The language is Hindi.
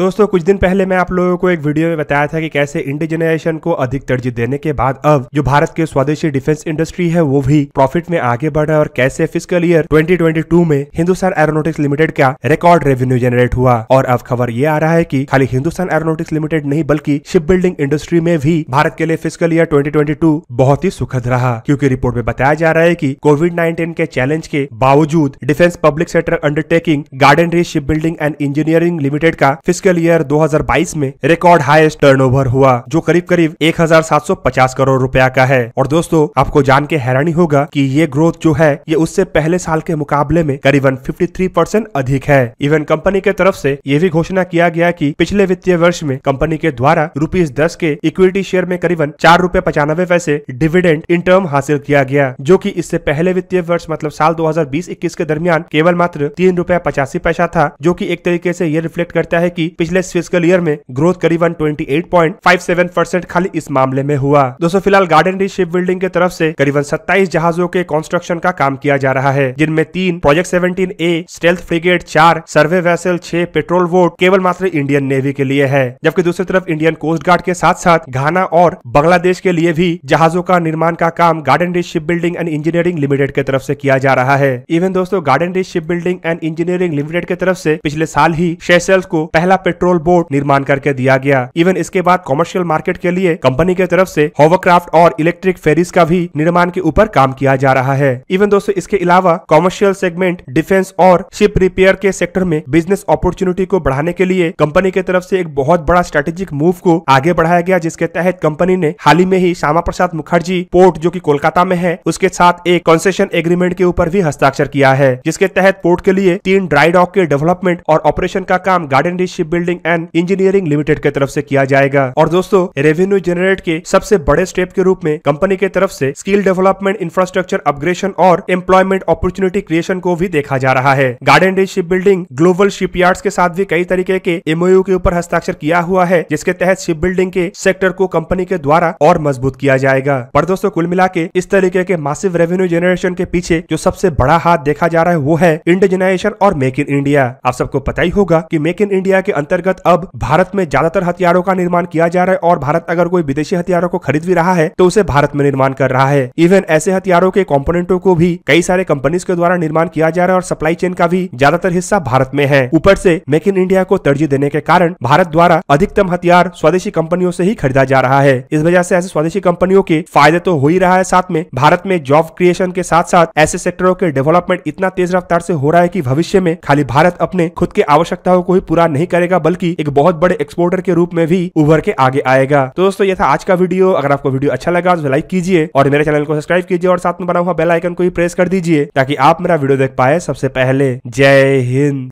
तो दोस्तों कुछ दिन पहले मैं आप लोगों को एक वीडियो में बताया था कि कैसे इंडिजनाइजेशन को अधिक तरजीह देने के बाद अब जो भारत के स्वदेशी डिफेंस इंडस्ट्री है वो भी प्रॉफिट में आगे बढ़ा और कैसे फिजिकल ईयर 2022 में हिंदुस्तान एरोनोटिक्स लिमिटेड का रिकॉर्ड रेवेन्यू जनरेट हुआ और अब खबर ये आ रहा है की खाली हिंदुस्तान एरोनोटिक्स लिमिटेड नहीं बल्कि शिप बिल्डिंग इंडस्ट्री में भी भारत के लिए फिजिकल ईयर ट्वेंटी बहुत ही सुखद रहा क्यूँकी रिपोर्ट में बताया जा रहा है की कोविड नाइन्टीन के चैलेंज के बावजूद defence public sector undertaking Garden Reach ship building and engineering limited का फिजिकल फिजिकल ईयर 2022 में रिकॉर्ड हाईएस्ट टर्नओवर हुआ जो करीब करीब 1750 करोड़ रुपया का है और दोस्तों आपको जान के हैरानी होगा कि ये ग्रोथ जो है ये उससे पहले साल के मुकाबले में करीबन 53 अधिक है इवन कंपनी के तरफ से ये भी घोषणा किया गया कि पिछले वित्तीय वर्ष में कंपनी के द्वारा रूपीज दस के इक्विटी शेयर में करीबन चार रूपए पचानवे पैसे डिविडेंड इंटर्म हासिल किया गया जो की इससे पहले वित्तीय वर्ष मतलब साल दो हजार के दरमियान केवल मात्र तीन रूपए पचासी पैसा था जो की एक तरीके ऐसी ये रिफ्लेक्ट करता है की पिछले फिजिकल ईयर में ग्रोथ करीबन 28.57 परसेंट खाली इस मामले में हुआ दोस्तों फिलहाल गार्डन डी शिप बिल्डिंग के तरफ से करीबन 27 जहाजों के कंस्ट्रक्शन का काम किया जा रहा है जिनमें तीन project seventeen A stealth frigate चार सर्वे वैसल छह पेट्रोल वोट केवल मात्र इंडियन नेवी के लिए है जबकि दूसरी तरफ इंडियन कोस्ट गार्ड के साथ साथ घाना और बांग्लादेश के लिए भी जहाजों का निर्माण का काम garden the ship building and engineering limited के तरफ से किया जा रहा है इवन दोस्तों garden the ship building and engineering limited के तरफ से पिछले साल ही शेसेल्स को पहला पेट्रोल बोट निर्माण करके दिया गया इवन इसके बाद कॉमर्शियल मार्केट के लिए कंपनी के तरफ ऐसी होवरक्राफ्ट और इलेक्ट्रिक फेरीज का भी निर्माण के ऊपर काम किया जा रहा है इवन दोस्तों इसके अलावा कॉमर्शियल सेगमेंट डिफेंस और शिप रिपेयर के सेक्टर में बिजनेस अपॉर्चुनिटी को बढ़ाने के लिए कंपनी के तरफ से एक बहुत बड़ा स्ट्रेटेजिक मूव को आगे बढ़ाया गया जिसके तहत कंपनी ने हाल ही में ही श्यामा प्रसाद मुखर्जी पोर्ट जो की कोलकाता में है उसके साथ एक कंसेशन एग्रीमेंट के ऊपर भी हस्ताक्षर किया है जिसके तहत पोर्ट के लिए तीन ड्राई डॉक के डेवलपमेंट और ऑपरेशन का काम Garden ship building and engineering limited के तरफ से किया जाएगा और दोस्तों रेवेन्यू जनरेट के सबसे बड़े स्टेप के रूप में कंपनी के तरफ से स्किल डेवलपमेंट इंफ्रास्ट्रक्चर अपग्रेशन और एम्प्लॉयमेंट अपॉर्चुनिटी क्रिएशन को भी देखा जा रहा है गार्डन डे शिप बिल्डिंग ग्लोबल शिप के साथ भी कई तरीके के एमओयू के ऊपर हस्ताक्षर किया हुआ है जिसके तहत शिप बिल्डिंग के सेक्टर को कंपनी के द्वारा और मजबूत किया जाएगा पर दोस्तों कुल मिला के इस तरीके के मासिव रेवेन्यू जनरेशन के पीछे जो सबसे बड़ा हाथ देखा जा रहा है वो है इंडिजनाइजेशन और मेक इन इंडिया आप सबको पता ही होगा की मेक इन इंडिया के अंतर्गत अब भारत में ज्यादातर हथियारों का निर्माण किया जा रहा है और भारत अगर कोई विदेशी हथियारों को खरीद भी रहा है तो उसे भारत में निर्माण कर रहा है इवन ऐसे हथियारों के कॉम्पोनेटों को भी कई सारे कंपनीज के द्वारा निर्माण किया जा रहा है और सप्लाई चेन का भी ज्यादातर हिस्सा भारत में है ऊपर से मेक इन इंडिया को तरजीह देने के कारण भारत द्वारा अधिकतम हथियार स्वदेशी कंपनियों से ही खरीदा जा रहा है इस वजह से ऐसे स्वदेशी कंपनियों के फायदे तो हो ही रहा है साथ में भारत में जॉब क्रिएशन के साथ साथ ऐसे सेक्टरों के डेवलपमेंट इतना तेज रफ्तार से हो रहा है की भविष्य में खाली भारत अपने खुद की आवश्यकताओं को ही पूरा नहीं करेगा करेगा बल्कि एक बहुत बड़े एक्सपोर्टर के रूप में भी उभर के आगे आएगा तो दोस्तों ये था आज का वीडियो अगर आपको वीडियो अच्छा लगा तो लाइक कीजिए और मेरे चैनल को सब्सक्राइब कीजिए और साथ में बना हुआ बेलाइकन को भी प्रेस कर दीजिए ताकि आप मेरा वीडियो देख पाए सबसे पहले जय हिंद